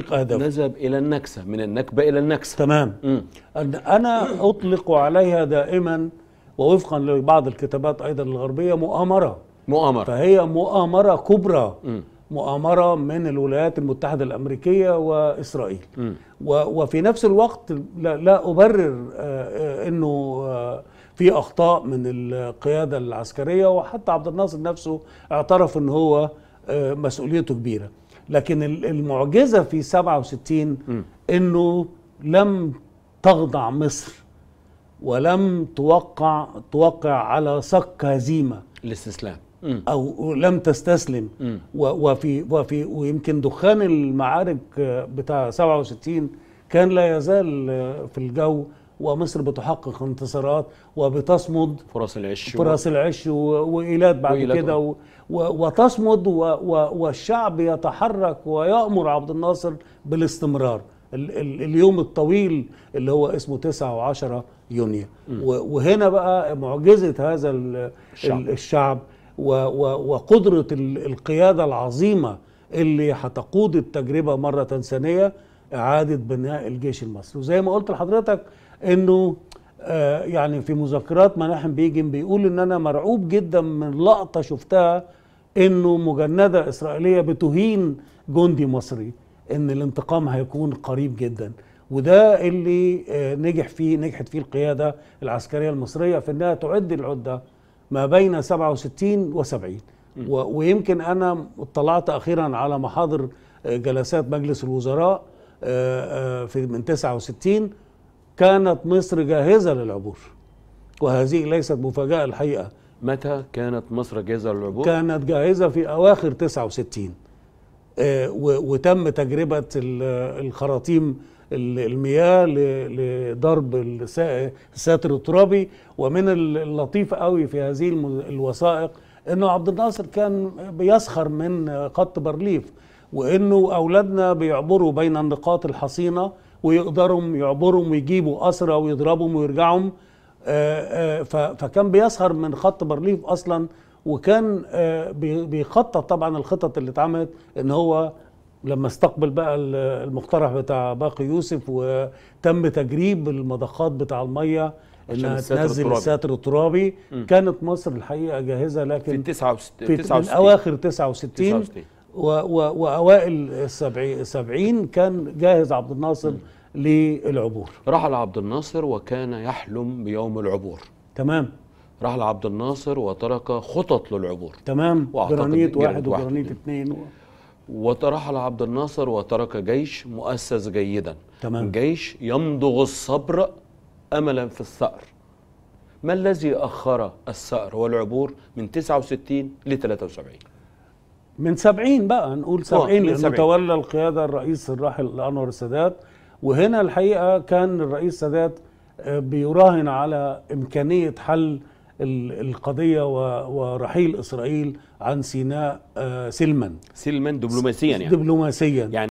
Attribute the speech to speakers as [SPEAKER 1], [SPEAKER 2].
[SPEAKER 1] تحقيق أهدافه نذهب إلى النكسة من النكبة إلى النكسة تمام م. أنا أطلق عليها دائما ووفقا لبعض الكتابات أيضا الغربية مؤامرة مؤامرة فهي مؤامرة كبرى مؤامرة من الولايات المتحدة الأمريكية وإسرائيل م. وفي نفس الوقت لا, أبرر آه، أنه آه، في أخطاء من القيادة العسكرية وحتى عبد الناصر نفسه اعترف أن هو آه، مسؤوليته كبيرة لكن المعجزة في 67 م. أنه لم تخضع مصر ولم توقع توقع على صك هزيمة الاستسلام أو لم تستسلم م. وفي وفي ويمكن دخان المعارك بتاع 67 كان لا يزال في الجو ومصر بتحقق انتصارات وبتصمد فرص العش فرص العش وإيلات بعد كده و... و... وتصمد و... و... والشعب يتحرك ويأمر عبد الناصر بالاستمرار ال... ال... اليوم الطويل اللي هو اسمه 9 و10 يونيو و... وهنا بقى معجزة هذا ال... الشعب, الشعب و... و... وقدرة ال... القيادة العظيمة اللي هتقود التجربة مرة ثانية إعادة بناء الجيش المصري وزي ما قلت لحضرتك انه آه، يعني في مذكرات مناحم بيجن بيقول ان انا مرعوب جدا من لقطه شفتها انه مجنده اسرائيليه بتهين جندي مصري ان الانتقام هيكون قريب جدا وده اللي آه، نجح فيه نجحت فيه القياده العسكريه المصريه في انها تعد العده ما بين 67 و70 ويمكن انا اطلعت اخيرا على محاضر آه، جلسات مجلس الوزراء في من 69 كانت مصر جاهزة للعبور وهذه ليست مفاجأة الحقيقة متى كانت مصر جاهزة للعبور؟ كانت جاهزة في أواخر 69 آه، وتم تجربة الخراطيم المياه لضرب الساتر الترابي ومن اللطيف قوي في هذه الوثائق انه عبد الناصر كان بيسخر من خط بارليف وانه اولادنا بيعبروا بين النقاط الحصينه ويقدروا يعبروا ويجيبوا أسرى ويضربهم ويرجعهم آه، آه، فكان بيسهر من خط بارليف أصلا وكان آه، بيخطط طبعا الخطط اللي اتعملت ان هو لما استقبل بقى المقترح بتاع باقي يوسف وتم تجريب المضخات بتاع الميه انها تنزل الساتر الترابي كانت مصر الحقيقه جاهزه لكن في 69 في اواخر 69 واوائل السبعين كان جاهز عبد الناصر للعبور رحل عبد الناصر وكان يحلم بيوم العبور تمام رحل عبد الناصر وترك خطط للعبور تمام جرانيت واحد وجرانيت اثنين و... وترحل عبد الناصر وترك جيش مؤسس جيدا تمام جيش يمضغ الصبر املا في الثأر ما الذي اخر الثأر والعبور من 69 ل 73 من 70 بقى نقول 70 آه، لانه تولى القياده الرئيس الراحل انور السادات وهنا الحقيقه كان الرئيس السادات آه، بيراهن على امكانيه حل القضيه ورحيل اسرائيل عن سيناء آه، سلما سلما دبلوماسيا يعني دبلوماسيا يعني